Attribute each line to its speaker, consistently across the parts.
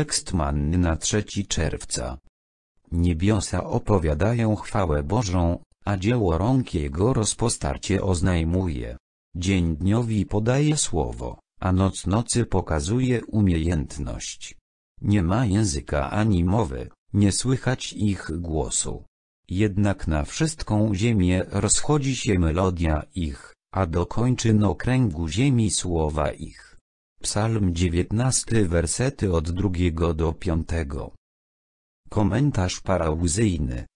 Speaker 1: Tekst manny na 3 czerwca. Niebiosa opowiadają chwałę Bożą, a dzieło rąk Jego rozpostarcie oznajmuje. Dzień dniowi podaje słowo, a noc nocy pokazuje umiejętność. Nie ma języka ani mowy, nie słychać ich głosu. Jednak na wszystką ziemię rozchodzi się melodia ich, a do kończyn okręgu ziemi słowa ich. Psalm 19 wersety od drugiego do piątego. Komentarz parałzyjny.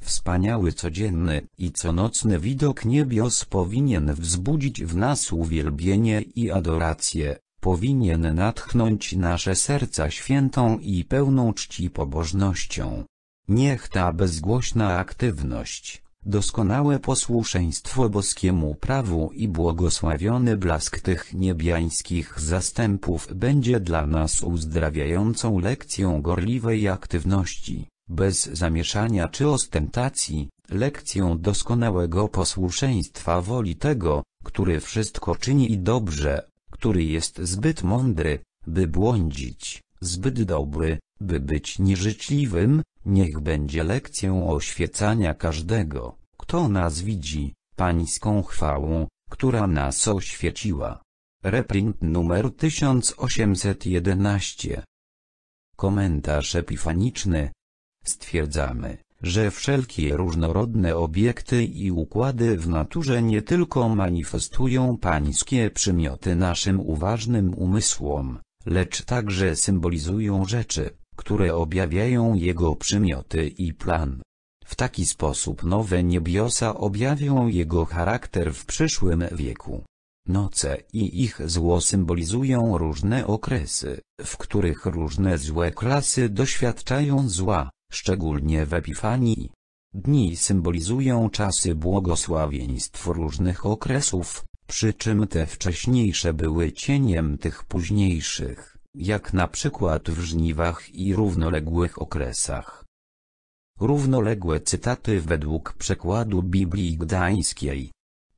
Speaker 1: Wspaniały codzienny i conocny widok niebios powinien wzbudzić w nas uwielbienie i adorację, powinien natchnąć nasze serca świętą i pełną czci pobożnością. Niech ta bezgłośna aktywność doskonałe posłuszeństwo boskiemu prawu i błogosławiony blask tych niebiańskich zastępów będzie dla nas uzdrawiającą lekcją gorliwej aktywności, bez zamieszania czy ostentacji, lekcją doskonałego posłuszeństwa woli tego, który wszystko czyni i dobrze, który jest zbyt mądry, by błądzić, zbyt dobry, by być nieżyczliwym, Niech będzie lekcją oświecania każdego, kto nas widzi, pańską chwałą, która nas oświeciła. Reprint numer 1811 Komentarz epifaniczny Stwierdzamy, że wszelkie różnorodne obiekty i układy w naturze nie tylko manifestują pańskie przymioty naszym uważnym umysłom, lecz także symbolizują rzeczy, które objawiają Jego przymioty i plan. W taki sposób nowe niebiosa objawią Jego charakter w przyszłym wieku. Noce i ich zło symbolizują różne okresy, w których różne złe klasy doświadczają zła, szczególnie w Epifanii. Dni symbolizują czasy błogosławieństw różnych okresów, przy czym te wcześniejsze były cieniem tych późniejszych jak na przykład w żniwach i równoległych okresach. Równoległe cytaty według przekładu Biblii Gdańskiej.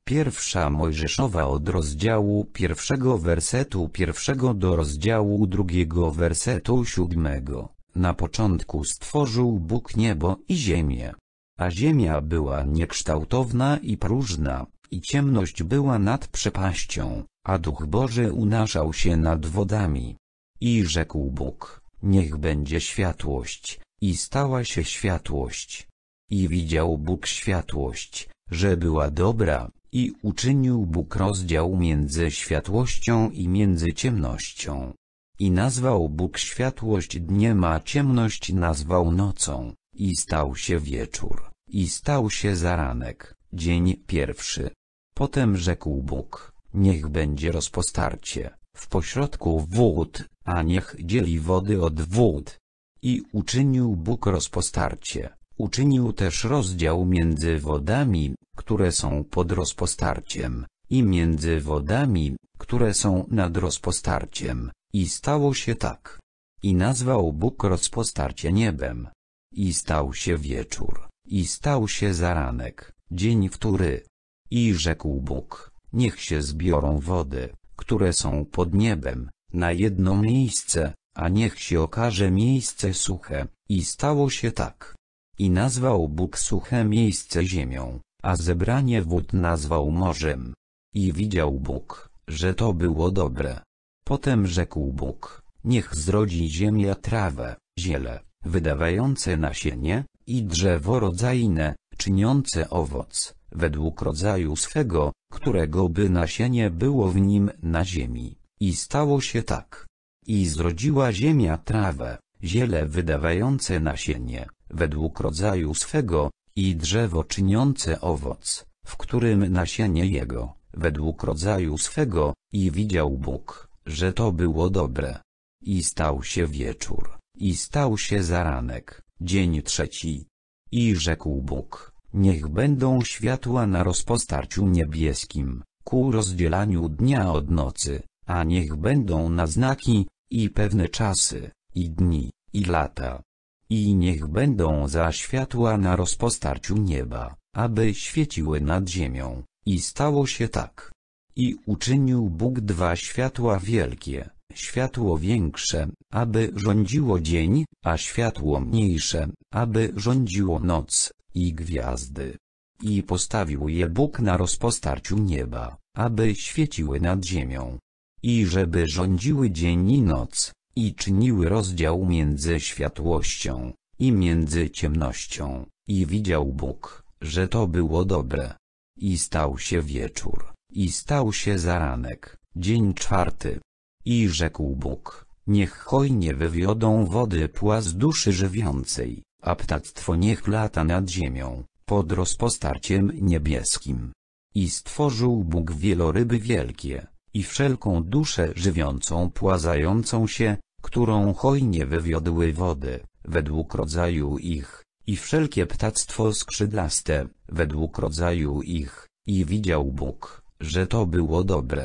Speaker 1: Pierwsza Mojżeszowa od rozdziału pierwszego wersetu pierwszego do rozdziału drugiego wersetu siódmego. Na początku stworzył Bóg niebo i ziemię. A ziemia była niekształtowna i próżna, i ciemność była nad przepaścią, a Duch Boży unaszał się nad wodami, i rzekł Bóg, niech będzie światłość, i stała się światłość. I widział Bóg światłość, że była dobra, i uczynił Bóg rozdział między światłością i między ciemnością. I nazwał Bóg światłość dniem, a ciemność nazwał nocą, i stał się wieczór, i stał się zaranek, dzień pierwszy. Potem rzekł Bóg, niech będzie rozpostarcie, w pośrodku wód, a niech dzieli wody od wód. I uczynił Bóg rozpostarcie, uczynił też rozdział między wodami, które są pod rozpostarciem, i między wodami, które są nad rozpostarciem, i stało się tak. I nazwał Bóg rozpostarcie niebem. I stał się wieczór, i stał się zaranek, dzień wtóry. I rzekł Bóg, niech się zbiorą wody, które są pod niebem, na jedno miejsce, a niech się okaże miejsce suche, i stało się tak. I nazwał Bóg suche miejsce ziemią, a zebranie wód nazwał morzem. I widział Bóg, że to było dobre. Potem rzekł Bóg, niech zrodzi ziemia trawę, ziele, wydawające nasienie, i drzewo rodzajne, czyniące owoc, według rodzaju swego, którego by nasienie było w nim na ziemi. I stało się tak. I zrodziła ziemia trawę, ziele wydawające nasienie, według rodzaju swego, i drzewo czyniące owoc, w którym nasienie jego, według rodzaju swego, i widział Bóg, że to było dobre. I stał się wieczór, i stał się zaranek, dzień trzeci. I rzekł Bóg, niech będą światła na rozpostarciu niebieskim, ku rozdzielaniu dnia od nocy, a niech będą na znaki, i pewne czasy, i dni, i lata. I niech będą za światła na rozpostarciu nieba, aby świeciły nad ziemią, i stało się tak. I uczynił Bóg dwa światła wielkie, światło większe, aby rządziło dzień, a światło mniejsze, aby rządziło noc, i gwiazdy. I postawił je Bóg na rozpostarciu nieba, aby świeciły nad ziemią, i żeby rządziły dzień i noc, i czyniły rozdział między światłością i między ciemnością, i widział Bóg, że to było dobre. I stał się wieczór, i stał się zaranek, dzień czwarty. I rzekł Bóg, niech hojnie wywiodą wody płaz duszy żywiącej, a ptactwo niech lata nad ziemią, pod rozpostarciem niebieskim. I stworzył Bóg wieloryby wielkie, i wszelką duszę żywiącą płazającą się, którą hojnie wywiodły wody, według rodzaju ich, i wszelkie ptactwo skrzydlaste, według rodzaju ich, i widział Bóg, że to było dobre.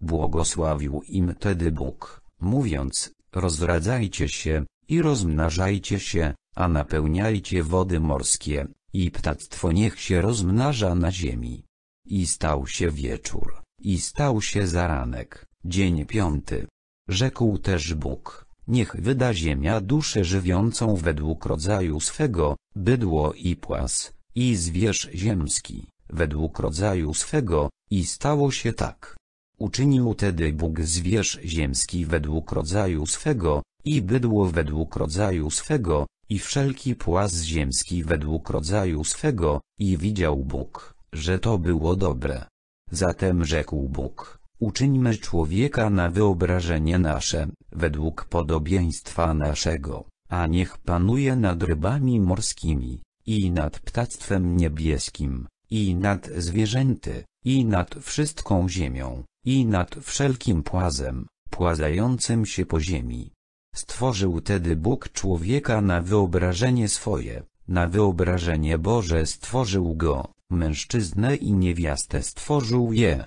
Speaker 1: Błogosławił im tedy Bóg, mówiąc, rozradzajcie się, i rozmnażajcie się, a napełniajcie wody morskie, i ptactwo niech się rozmnaża na ziemi. I stał się wieczór, i stał się zaranek, dzień piąty. Rzekł też Bóg, niech wyda ziemia duszę żywiącą według rodzaju swego, bydło i płas, i zwierz ziemski, według rodzaju swego, i stało się tak. Uczynił tedy Bóg zwierz ziemski według rodzaju swego, i bydło według rodzaju swego, i wszelki płas ziemski według rodzaju swego, i widział Bóg, że to było dobre. Zatem rzekł Bóg, uczyńmy człowieka na wyobrażenie nasze, według podobieństwa naszego, a niech panuje nad rybami morskimi, i nad ptactwem niebieskim, i nad zwierzęty, i nad wszystką ziemią, i nad wszelkim płazem, płazającym się po ziemi. Stworzył tedy Bóg człowieka na wyobrażenie swoje, na wyobrażenie Boże stworzył go, mężczyznę i niewiastę stworzył je.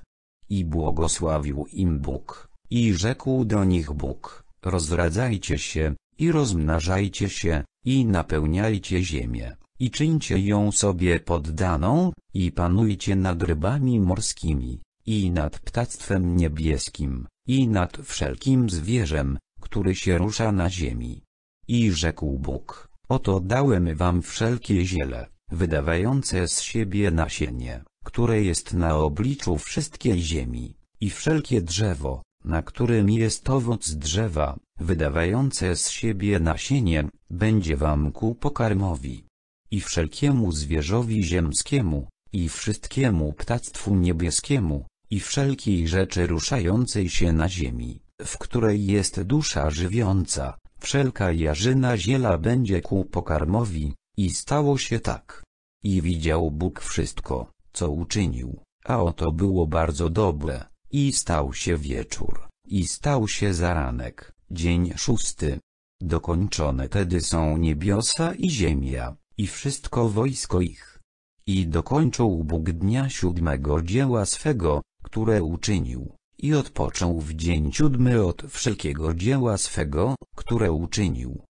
Speaker 1: I błogosławił im Bóg, i rzekł do nich Bóg, rozradzajcie się, i rozmnażajcie się, i napełniajcie ziemię, i czyńcie ją sobie poddaną, i panujcie nad rybami morskimi, i nad ptactwem niebieskim, i nad wszelkim zwierzem, który się rusza na ziemi. I rzekł Bóg, oto dałem wam wszelkie ziele, wydawające z siebie nasienie, które jest na obliczu wszystkiej ziemi, i wszelkie drzewo, na którym jest owoc drzewa, wydawające z siebie nasienie, będzie wam ku pokarmowi. I wszelkiemu zwierzowi ziemskiemu, i wszystkiemu ptactwu niebieskiemu, i wszelkiej rzeczy ruszającej się na ziemi, w której jest dusza żywiąca, wszelka jarzyna ziela będzie ku pokarmowi, i stało się tak. I widział Bóg wszystko, co uczynił, a oto było bardzo dobre, i stał się wieczór, i stał się zaranek, dzień szósty. Dokończone tedy są niebiosa i ziemia, i wszystko wojsko ich. I dokończył Bóg dnia siódmego dzieła swego, które uczynił, i odpoczął w dzień siódmy od wszelkiego dzieła swego, które uczynił.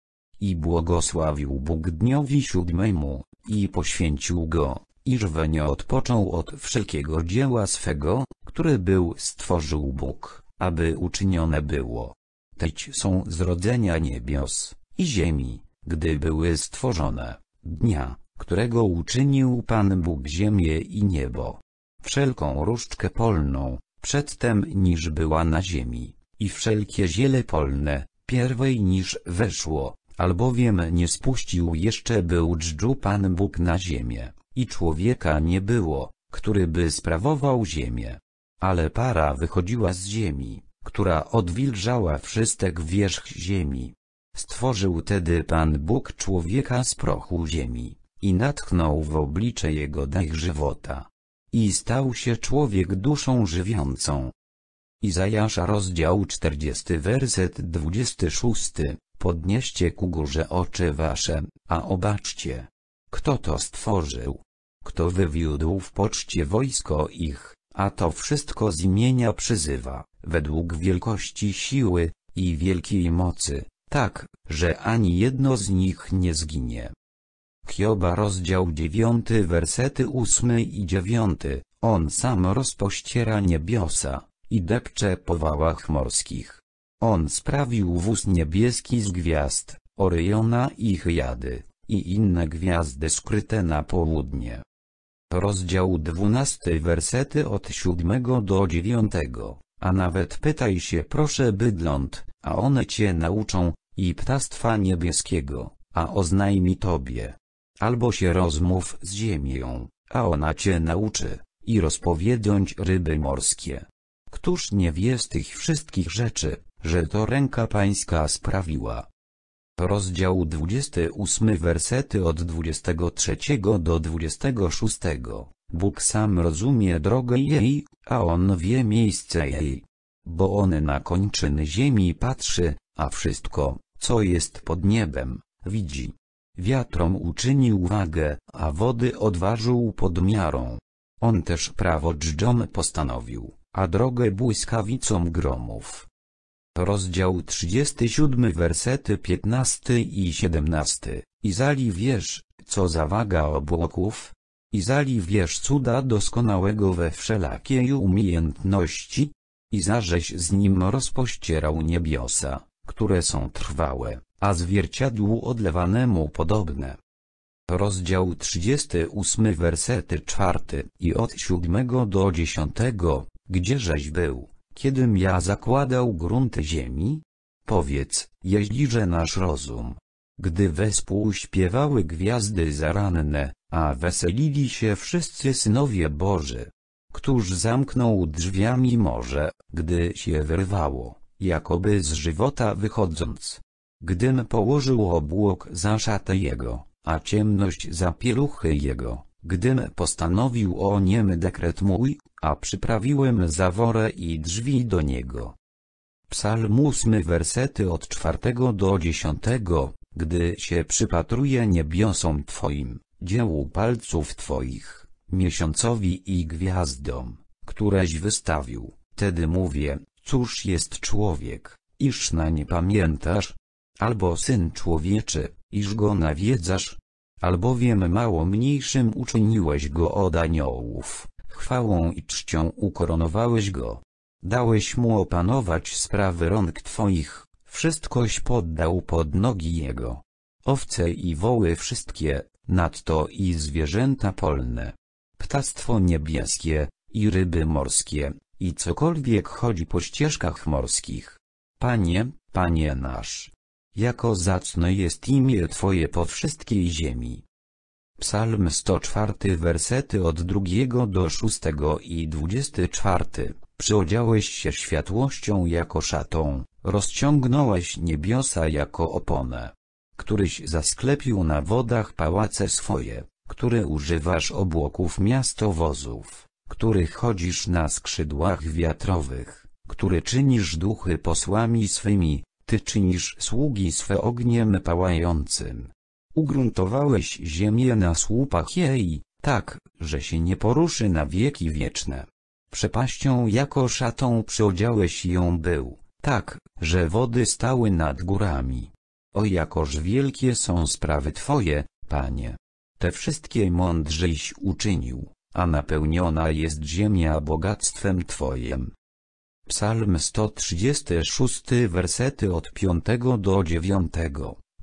Speaker 1: I błogosławił Bóg dniowi siódmemu, i poświęcił go, iż nie odpoczął od wszelkiego dzieła swego, który był stworzył Bóg, aby uczynione było. Teć są zrodzenia niebios i ziemi, gdy były stworzone, dnia, którego uczynił Pan Bóg ziemię i niebo. Wszelką różdżkę polną, przedtem niż była na ziemi, i wszelkie ziele polne, pierwej niż weszło, albowiem nie spuścił jeszcze był dżdżu Pan Bóg na ziemię, i człowieka nie było, który by sprawował ziemię. Ale para wychodziła z ziemi, która odwilżała wszystek wierzch ziemi. Stworzył tedy Pan Bóg człowieka z prochu ziemi, i natchnął w oblicze jego daj żywota. I stał się człowiek duszą żywiącą. Izajasza rozdział 40 werset 26 Podnieście ku górze oczy wasze, a obaczcie. Kto to stworzył? Kto wywiódł w poczcie wojsko ich, a to wszystko z imienia przyzywa, według wielkości siły, i wielkiej mocy, tak, że ani jedno z nich nie zginie. Kioba rozdział 9 wersety 8 i 9, on sam rozpościera niebiosa, i depcze po wałach morskich. On sprawił wóz niebieski z gwiazd, Oryjona i jady i inne gwiazdy skryte na południe. Rozdział 12 wersety od 7 do 9, a nawet pytaj się proszę bydląt, a one cię nauczą, i ptastwa niebieskiego, a oznajmi tobie. Albo się rozmów z ziemią, a ona cię nauczy, i rozpowiedząć ryby morskie, Któż nie wie z tych wszystkich rzeczy, że to ręka pańska sprawiła? Rozdział 28 wersety od 23 do 26 Bóg sam rozumie drogę jej, a On wie miejsce jej. Bo On na kończyny ziemi patrzy, a wszystko, co jest pod niebem, widzi. Wiatrom uczynił wagę, a wody odważył pod miarą. On też prawo dżdżom postanowił a drogę błyskawicą gromów. Rozdział 37 wersety 15 i 17 Izali wiesz, co zawaga obłoków? Izali wiesz cuda doskonałego we wszelakiej umiejętności? Izażeś z nim rozpościerał niebiosa, które są trwałe, a zwierciadłu odlewanemu podobne. Rozdział 38 wersety 4 i od 7 do 10 Gdzieżeś był, kiedym ja zakładał grunty ziemi? Powiedz, jeździże nasz rozum. Gdy wespół śpiewały gwiazdy zaranne, a weselili się wszyscy synowie Boży. Któż zamknął drzwiami morze, gdy się wyrwało, jakoby z żywota wychodząc. Gdym położył obłok za szatę jego, a ciemność za pieluchy jego Gdym postanowił o niemy dekret mój, a przyprawiłem zaworę i drzwi do niego. Psalm 8 wersety od czwartego do dziesiątego, gdy się przypatruję niebiosom Twoim, dziełu palców Twoich, miesiącowi i gwiazdom, któreś wystawił, tedy mówię, cóż jest człowiek, iż na nie pamiętasz? Albo syn człowieczy, iż go nawiedzasz? albowiem mało mniejszym uczyniłeś go od aniołów, chwałą i czcią ukoronowałeś go. Dałeś mu opanować sprawy rąk Twoich, wszystkoś poddał pod nogi jego. Owce i woły wszystkie, nadto i zwierzęta polne, ptactwo niebieskie, i ryby morskie, i cokolwiek chodzi po ścieżkach morskich. Panie, Panie nasz, jako zacne jest imię Twoje po wszystkiej ziemi. Psalm 104 wersety od drugiego do szóstego i 24. Przyodziałeś się światłością jako szatą, rozciągnąłeś niebiosa jako oponę. Któryś zasklepił na wodach pałace swoje, który używasz obłoków miastowozów, który chodzisz na skrzydłach wiatrowych, który czynisz duchy posłami swymi, ty czynisz sługi swe ogniem pałającym. Ugruntowałeś ziemię na słupach jej, tak, że się nie poruszy na wieki wieczne. Przepaścią jako szatą przyodziałeś ją był, tak, że wody stały nad górami. O jakoż wielkie są sprawy Twoje, Panie! Te wszystkie mądrześ uczynił, a napełniona jest ziemia bogactwem Twojem. Psalm 136 wersety od 5 do 9,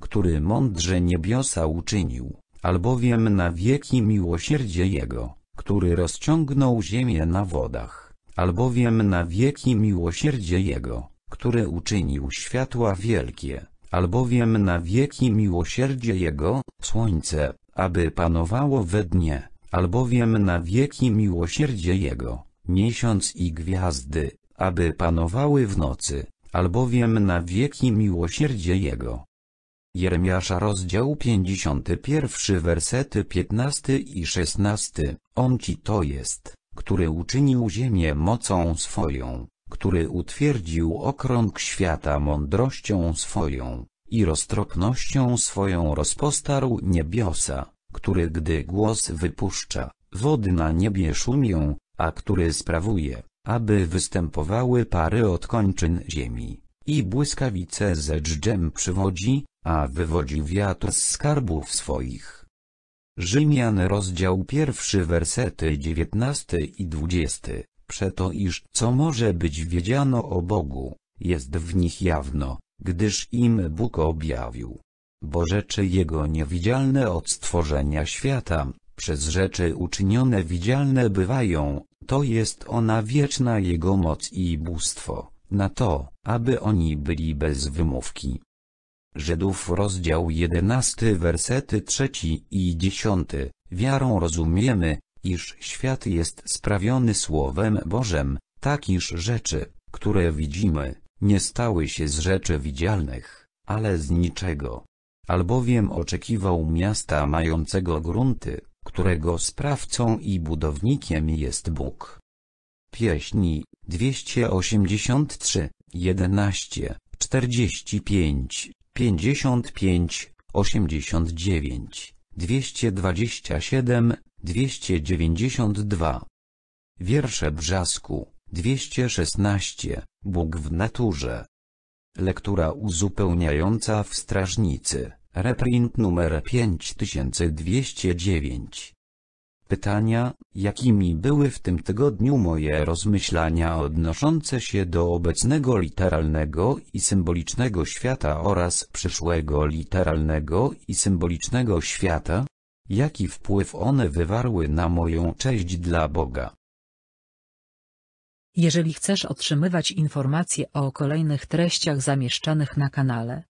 Speaker 1: który mądrze niebiosa uczynił, albowiem na wieki miłosierdzie Jego, który rozciągnął ziemię na wodach, albowiem na wieki miłosierdzie Jego, który uczynił światła wielkie, albowiem na wieki miłosierdzie Jego, słońce, aby panowało we dnie, albowiem na wieki miłosierdzie Jego, miesiąc i gwiazdy, aby panowały w nocy, albowiem na wieki miłosierdzie Jego. Jeremiasza rozdział 51 wersety 15 i 16, On Ci to jest, który uczynił ziemię mocą swoją, który utwierdził okrąg świata mądrością swoją, i roztropnością swoją rozpostarł niebiosa, który gdy głos wypuszcza, wody na niebie szumią, a który sprawuje, aby występowały pary od kończyn Ziemi, i błyskawice ze drzem przywodzi, a wywodzi wiatr z skarbów swoich. Rzymian rozdział pierwszy wersety 19 i 20, przeto iż co może być wiedziano o Bogu, jest w nich jawno, gdyż im Bóg objawił. Bo rzeczy Jego niewidzialne od stworzenia świata, przez rzeczy uczynione widzialne bywają, to jest ona wieczna Jego moc i bóstwo, na to, aby oni byli bez wymówki. Żydów rozdział 11 wersety 3 i 10 Wiarą rozumiemy, iż świat jest sprawiony Słowem Bożem, tak iż rzeczy, które widzimy, nie stały się z rzeczy widzialnych, ale z niczego. Albowiem oczekiwał miasta mającego grunty, którego sprawcą i budownikiem jest Bóg. Pieśni 283, 11, 45, 55, 89, 227, 292. Wiersze Brzasku 216, Bóg w naturze. Lektura uzupełniająca w strażnicy. Reprint numer 5209. Pytania, jakimi były w tym tygodniu moje rozmyślania odnoszące się do obecnego literalnego i symbolicznego świata oraz przyszłego literalnego i symbolicznego świata? Jaki wpływ one wywarły na moją cześć dla Boga? Jeżeli chcesz otrzymywać informacje o kolejnych treściach zamieszczanych na kanale,